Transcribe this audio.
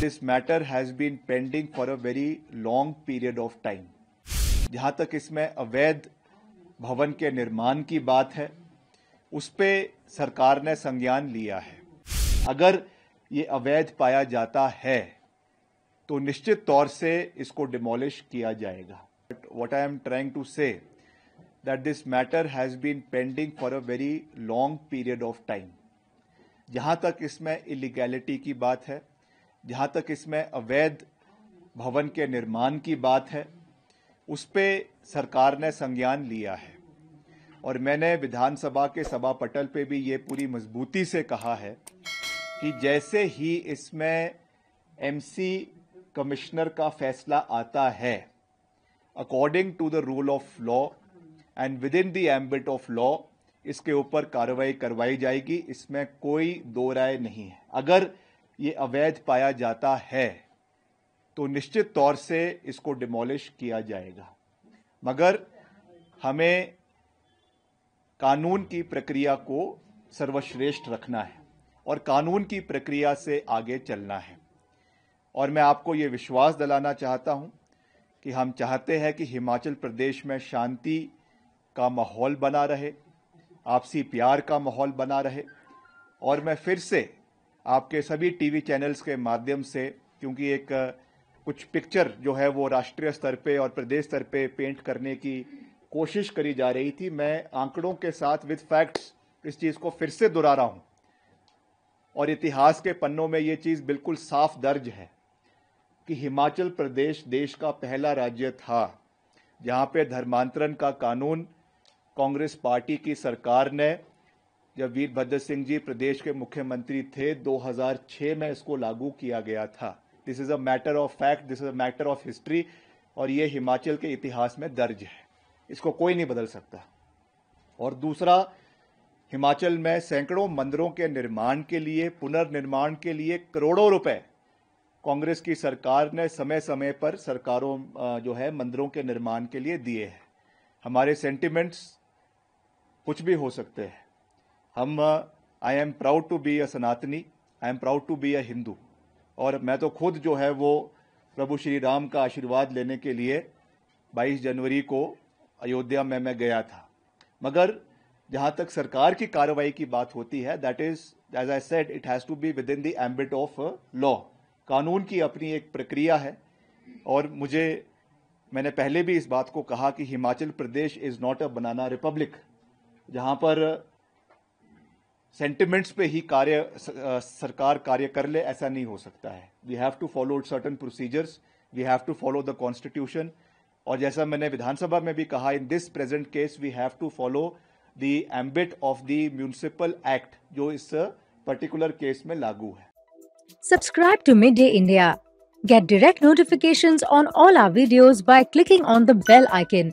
this matter has been pending for a very long period of time जहां तक इसमें अवैध भवन के निर्माण की बात है उस पर सरकार ने संज्ञान लिया है अगर ये अवैध पाया जाता है तो निश्चित तौर से इसको डिमोलिश किया जाएगा but what I am trying to say that this matter has been pending for a very long period of time जहां तक इसमें इलीगैलिटी की बात है जहां तक इसमें अवैध भवन के निर्माण की बात है उस पर सरकार ने संज्ञान लिया है और मैंने विधानसभा के सभा पटल पे भी ये पूरी मजबूती से कहा है कि जैसे ही इसमें एमसी कमिश्नर का फैसला आता है according to the rule of law and within the ambit of law इसके ऊपर कार्रवाई करवाई जाएगी इसमें कोई दो राय नहीं है अगर ये अवैध पाया जाता है तो निश्चित तौर से इसको डिमोलिश किया जाएगा मगर हमें कानून की प्रक्रिया को सर्वश्रेष्ठ रखना है और कानून की प्रक्रिया से आगे चलना है और मैं आपको ये विश्वास दिलाना चाहता हूँ कि हम चाहते हैं कि हिमाचल प्रदेश में शांति का माहौल बना रहे आपसी प्यार का माहौल बना रहे और मैं फिर से आपके सभी टीवी चैनल्स के माध्यम से क्योंकि एक कुछ पिक्चर जो है वो राष्ट्रीय स्तर पे और प्रदेश स्तर पे पेंट करने की कोशिश करी जा रही थी मैं आंकड़ों के साथ विद फैक्ट्स इस चीज़ को फिर से दोहरा रहा हूँ और इतिहास के पन्नों में ये चीज़ बिल्कुल साफ दर्ज है कि हिमाचल प्रदेश देश का पहला राज्य था जहाँ पे धर्मांतरण का कानून कांग्रेस पार्टी की सरकार ने जब वीरभद्र सिंह जी प्रदेश के मुख्यमंत्री थे 2006 में इसको लागू किया गया था this is a matter of fact this is a matter of history और ये हिमाचल के इतिहास में दर्ज है इसको कोई नहीं बदल सकता और दूसरा हिमाचल में सैकड़ों मंदिरों के निर्माण के लिए पुनर्निर्माण के लिए करोड़ों रुपए कांग्रेस की सरकार ने समय समय पर सरकारों जो है मंदिरों के निर्माण के लिए दिए हैं हमारे सेंटिमेंट्स कुछ भी हो सकते हैं हम I am proud to be a Sanatani I am proud to be a Hindu और मैं तो खुद जो है वो प्रभु श्री राम का आशीर्वाद लेने के लिए 22 जनवरी को अयोध्या में मैं गया था मगर जहाँ तक सरकार की कार्रवाई की बात होती है that is as I said it has to be within the ambit of law कानून की अपनी एक प्रक्रिया है और मुझे मैंने पहले भी इस बात को कहा कि Himachal Pradesh is not a banana republic जहाँ पर सेंटिमेंट्स पे ही कार्य सरकार कार्य कर ले ऐसा नहीं हो सकता है we have to follow certain procedures we have to follow the constitution और जैसा मैंने विधानसभा में भी कहा in this present case we have to follow the ambit of the municipal act जो इस पर्टिकुलर केस में लागू है subscribe to mid day India get direct notification on all our videos by clicking on the bell icon